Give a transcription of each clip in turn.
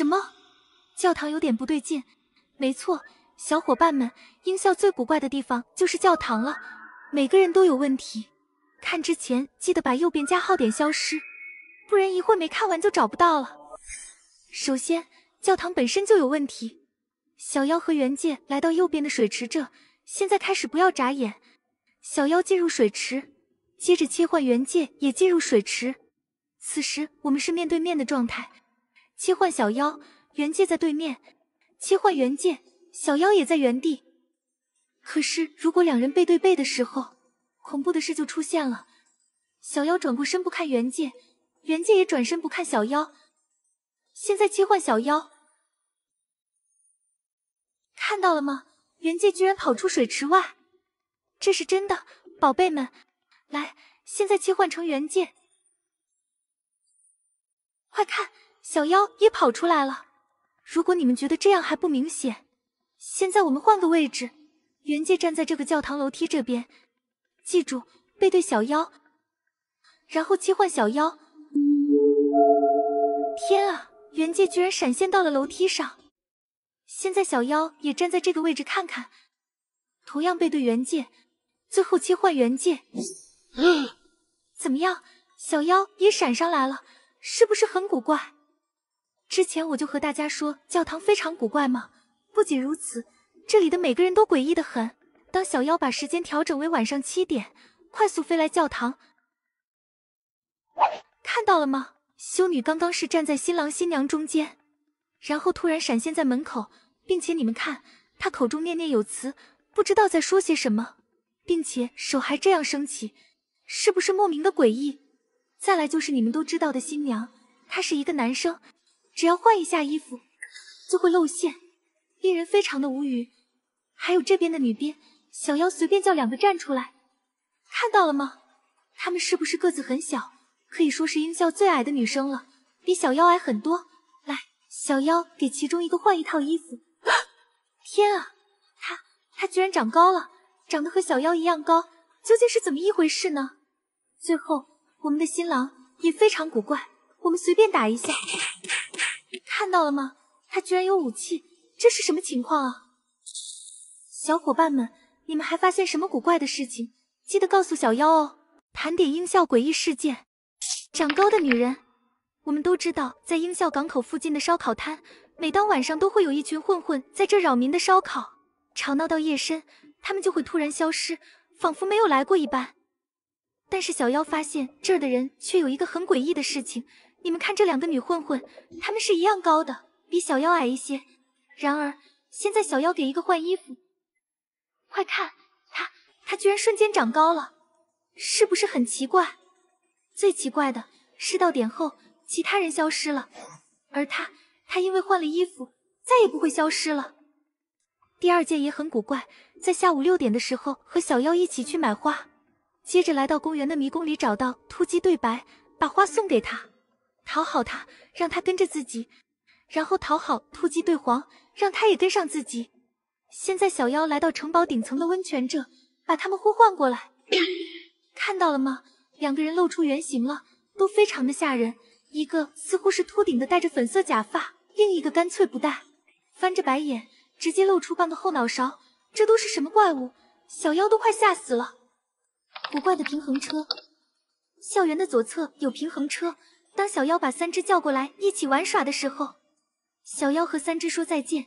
什么？教堂有点不对劲。没错，小伙伴们，音效最古怪的地方就是教堂了。每个人都有问题。看之前记得把右边加号点消失，不然一会没看完就找不到了。首先，教堂本身就有问题。小妖和原界来到右边的水池这，现在开始不要眨眼。小妖进入水池，接着切换原界也进入水池。此时我们是面对面的状态。切换小妖，原界在对面。切换原界，小妖也在原地。可是，如果两人背对背的时候，恐怖的事就出现了。小妖转过身不看原界，原界也转身不看小妖。现在切换小妖，看到了吗？原界居然跑出水池外，这是真的，宝贝们，来，现在切换成原界，快看！小妖也跑出来了。如果你们觉得这样还不明显，现在我们换个位置，原界站在这个教堂楼梯这边，记住背对小妖，然后切换小妖。天啊，原界居然闪现到了楼梯上！现在小妖也站在这个位置看看，同样背对原界，最后切换原界。嗯，怎么样？小妖也闪上来了，是不是很古怪？之前我就和大家说，教堂非常古怪吗？不仅如此，这里的每个人都诡异的很。当小妖把时间调整为晚上七点，快速飞来教堂，看到了吗？修女刚刚是站在新郎新娘中间，然后突然闪现在门口，并且你们看，她口中念念有词，不知道在说些什么，并且手还这样升起，是不是莫名的诡异？再来就是你们都知道的新娘，她是一个男生。只要换一下衣服就会露馅，令人非常的无语。还有这边的女编小妖，随便叫两个站出来，看到了吗？她们是不是个子很小，可以说是音效最矮的女生了，比小妖矮很多。来，小妖给其中一个换一套衣服。天啊，她她居然长高了，长得和小妖一样高，究竟是怎么一回事呢？最后，我们的新郎也非常古怪，我们随便打一下。看到了吗？他居然有武器，这是什么情况啊？小伙伴们，你们还发现什么古怪的事情？记得告诉小妖哦。盘点樱校诡异事件。长高的女人，我们都知道，在樱校港口附近的烧烤摊，每当晚上都会有一群混混在这扰民的烧烤，吵闹到夜深，他们就会突然消失，仿佛没有来过一般。但是小妖发现这儿的人却有一个很诡异的事情，你们看这两个女混混，她们是一样高的，比小妖矮一些。然而现在小妖给一个换衣服，快看，她她居然瞬间长高了，是不是很奇怪？最奇怪的是到点后，其他人消失了，而她她因为换了衣服，再也不会消失了。第二件也很古怪，在下午六点的时候和小妖一起去买花。接着来到公园的迷宫里，找到突击对白，把花送给他，讨好他，让他跟着自己；然后讨好突击对黄，让他也跟上自己。现在小妖来到城堡顶层的温泉这，把他们呼唤过来。看到了吗？两个人露出原形了，都非常的吓人。一个似乎是秃顶的，戴着粉色假发；另一个干脆不戴，翻着白眼，直接露出半个后脑勺。这都是什么怪物？小妖都快吓死了。古怪的平衡车，校园的左侧有平衡车。当小妖把三只叫过来一起玩耍的时候，小妖和三只说再见，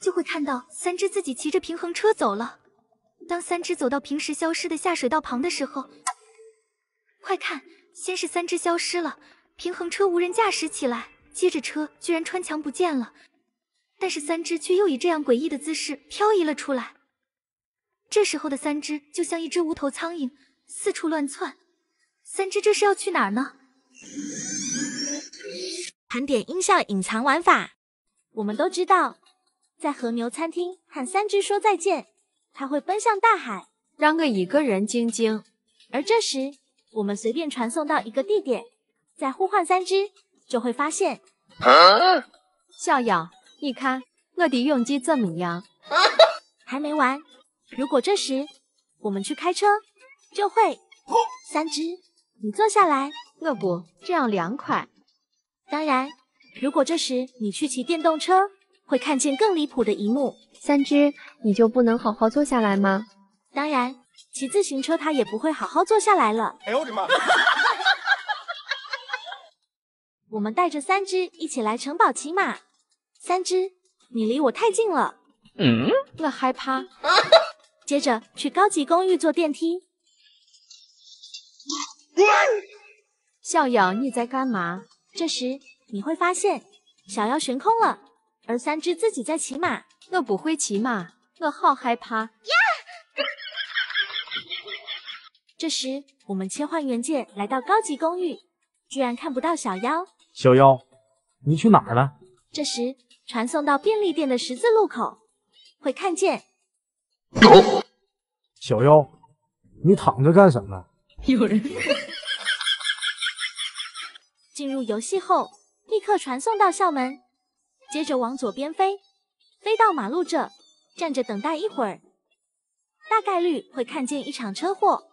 就会看到三只自己骑着平衡车走了。当三只走到平时消失的下水道旁的时候，快看！先是三只消失了，平衡车无人驾驶起来，接着车居然穿墙不见了。但是三只却又以这样诡异的姿势漂移了出来。这时候的三只就像一只无头苍蝇。四处乱窜，三只这是要去哪儿呢？盘点音效隐藏玩法，我们都知道，在和牛餐厅喊三只说再见，它会奔向大海，让我一个人静静。而这时，我们随便传送到一个地点，再呼唤三只，就会发现。小友，你看我的勇气怎么样？还没完，如果这时我们去开车。就会，三只，你坐下来，我不这样凉快。当然，如果这时你去骑电动车，会看见更离谱的一幕。三只，你就不能好好坐下来吗？当然，骑自行车他也不会好好坐下来了。哎呦我的妈！我们带着三只一起来城堡骑马。三只，你离我太近了，嗯，我害怕。接着去高级公寓坐电梯。校友，你在干嘛？这时你会发现，小妖悬空了，而三只自己在骑马。我不会骑马，我好害怕。这时，我们切换元件来到高级公寓，居然看不到小妖。小妖，你去哪儿了？这时传送到便利店的十字路口，会看见。有小妖，你躺着干什么？有人。进入游戏后，立刻传送到校门，接着往左边飞，飞到马路这，站着等待一会儿，大概率会看见一场车祸。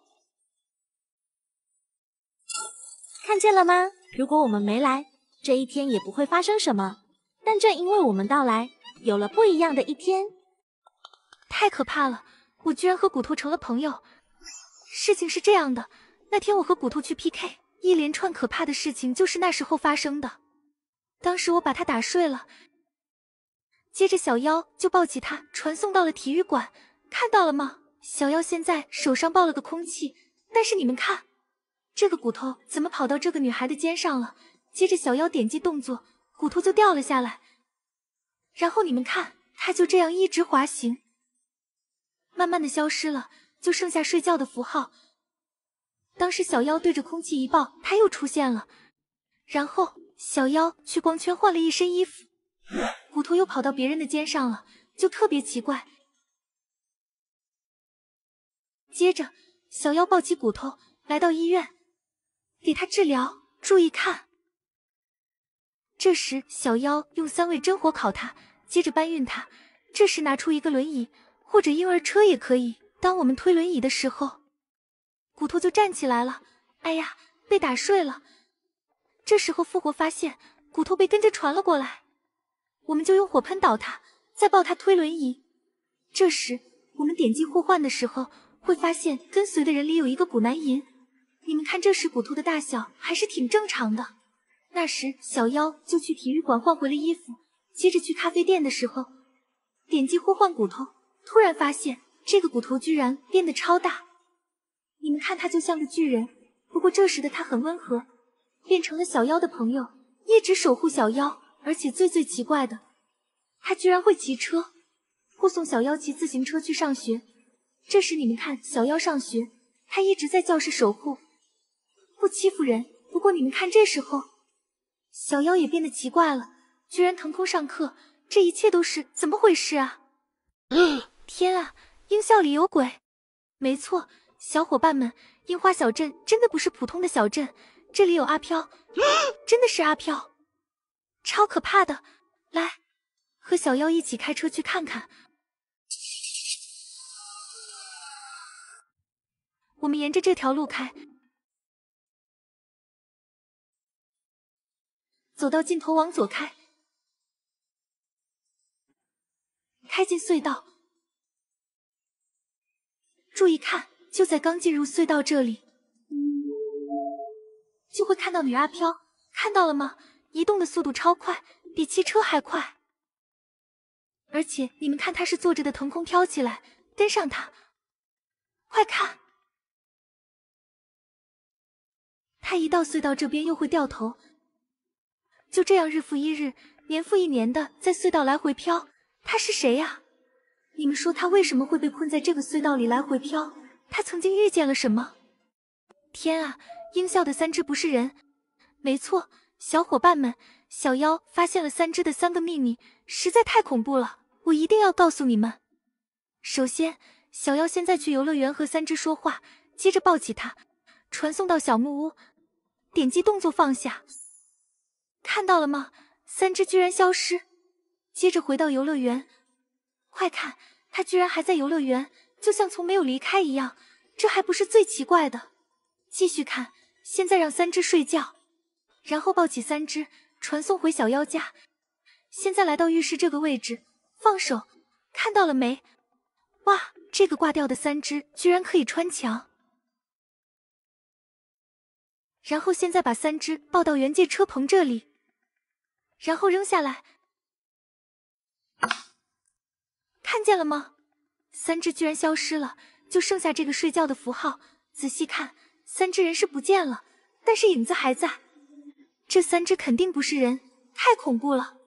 看见了吗？如果我们没来，这一天也不会发生什么。但正因为我们到来，有了不一样的一天。太可怕了，我居然和骨头成了朋友。事情是这样的，那天我和骨头去 PK。一连串可怕的事情就是那时候发生的。当时我把他打睡了，接着小妖就抱起他，传送到了体育馆。看到了吗？小妖现在手上抱了个空气，但是你们看，这个骨头怎么跑到这个女孩的肩上了？接着小妖点击动作，骨头就掉了下来。然后你们看，他就这样一直滑行，慢慢的消失了，就剩下睡觉的符号。当时小妖对着空气一爆，他又出现了。然后小妖去光圈换了一身衣服，骨头又跑到别人的肩上了，就特别奇怪。接着小妖抱起骨头来到医院，给他治疗。注意看，这时小妖用三味真火烤他，接着搬运他。这时拿出一个轮椅或者婴儿车也可以。当我们推轮椅的时候。骨头就站起来了，哎呀，被打碎了。这时候复活发现骨头被跟着传了过来，我们就用火喷倒他，再抱他推轮椅。这时我们点击互换的时候，会发现跟随的人里有一个古南银。你们看，这时骨头的大小还是挺正常的。那时小妖就去体育馆换回了衣服，接着去咖啡店的时候，点击互换骨头，突然发现这个骨头居然变得超大。你们看，他就像个巨人，不过这时的他很温和，变成了小妖的朋友，一直守护小妖。而且最最奇怪的，他居然会骑车，护送小妖骑自行车去上学。这时你们看，小妖上学，他一直在教室守护，不欺负人。不过你们看，这时候小妖也变得奇怪了，居然腾空上课。这一切都是怎么回事啊？天啊，音效里有鬼！没错。小伙伴们，樱花小镇真的不是普通的小镇，这里有阿飘，真的是阿飘，超可怕的！来，和小妖一起开车去看看。我们沿着这条路开，走到尽头往左开，开进隧道，注意看。就在刚进入隧道这里，就会看到女阿飘，看到了吗？移动的速度超快，比汽车还快。而且你们看，她是坐着的，腾空飘起来，跟上她。快看，她一到隧道这边又会掉头。就这样，日复一日，年复一年的在隧道来回飘。她是谁呀？你们说她为什么会被困在这个隧道里来回飘？他曾经遇见了什么？天啊！鹰校的三只不是人，没错，小伙伴们，小妖发现了三只的三个秘密，实在太恐怖了，我一定要告诉你们。首先，小妖现在去游乐园和三只说话，接着抱起他，传送到小木屋，点击动作放下。看到了吗？三只居然消失，接着回到游乐园，快看，他居然还在游乐园。就像从没有离开一样，这还不是最奇怪的。继续看，现在让三只睡觉，然后抱起三只传送回小妖家。现在来到浴室这个位置，放手，看到了没？哇，这个挂掉的三只居然可以穿墙。然后现在把三只抱到原界车棚这里，然后扔下来，看见了吗？三只居然消失了，就剩下这个睡觉的符号。仔细看，三只人是不见了，但是影子还在。这三只肯定不是人，太恐怖了。